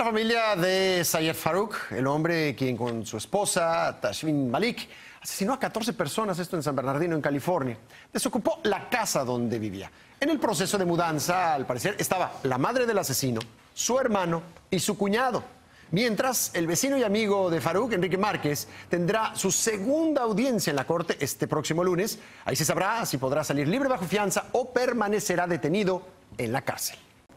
La familia de Sayed Farouk, el hombre quien con su esposa Tashvin Malik asesinó a 14 personas, esto en San Bernardino, en California, desocupó la casa donde vivía. En el proceso de mudanza, al parecer, estaba la madre del asesino, su hermano y su cuñado. Mientras, el vecino y amigo de Farouk, Enrique Márquez, tendrá su segunda audiencia en la corte este próximo lunes. Ahí se sabrá si podrá salir libre bajo fianza o permanecerá detenido en la cárcel.